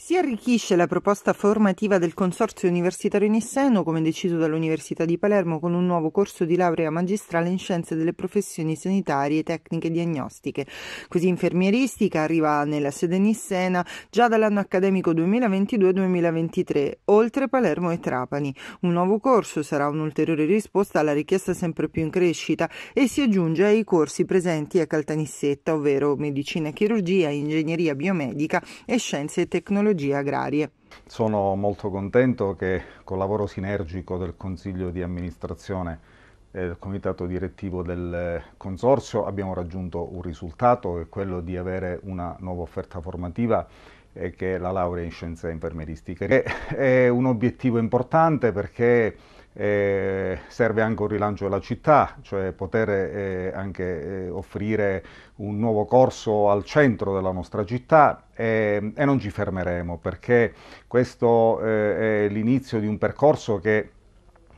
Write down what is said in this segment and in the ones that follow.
Si arricchisce la proposta formativa del Consorzio Universitario Nisseno, come deciso dall'Università di Palermo, con un nuovo corso di laurea magistrale in scienze delle professioni sanitarie e tecniche diagnostiche. Così infermieristica arriva nella sede nissena già dall'anno accademico 2022-2023, oltre Palermo e Trapani. Un nuovo corso sarà un'ulteriore risposta alla richiesta sempre più in crescita e si aggiunge ai corsi presenti a Caltanissetta, ovvero medicina e chirurgia, ingegneria biomedica e scienze e tecnologie tecnologie agrarie. Sono molto contento che col lavoro sinergico del Consiglio di amministrazione e del comitato direttivo del Consorzio abbiamo raggiunto un risultato che è quello di avere una nuova offerta formativa che è la laurea in scienze infermieristiche. È un obiettivo importante perché eh, serve anche un rilancio della città, cioè poter eh, anche eh, offrire un nuovo corso al centro della nostra città e non ci fermeremo perché questo eh, è l'inizio di un percorso che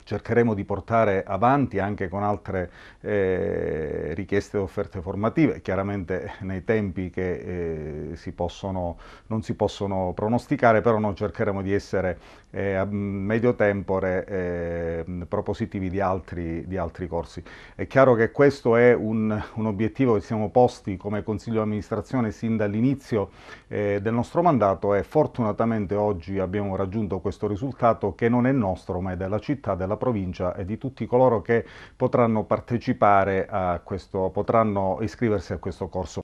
cercheremo di portare avanti anche con altre eh, richieste e offerte formative, chiaramente nei tempi che eh, si possono, non si possono pronosticare, però noi cercheremo di essere eh, a medio tempore ehm, propositivi di altri, di altri, corsi. È chiaro che questo è un, un obiettivo che siamo posti come Consiglio di amministrazione sin dall'inizio eh, del nostro mandato e fortunatamente oggi abbiamo raggiunto questo risultato che non è nostro ma è della città, della della provincia e di tutti coloro che potranno partecipare a questo, potranno iscriversi a questo corso.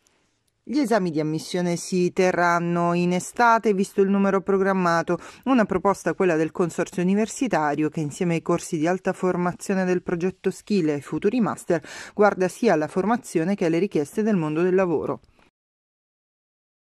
Gli esami di ammissione si terranno in estate, visto il numero programmato, una proposta quella del Consorzio Universitario che insieme ai corsi di alta formazione del progetto Skill e ai Futuri Master guarda sia alla formazione che alle richieste del mondo del lavoro.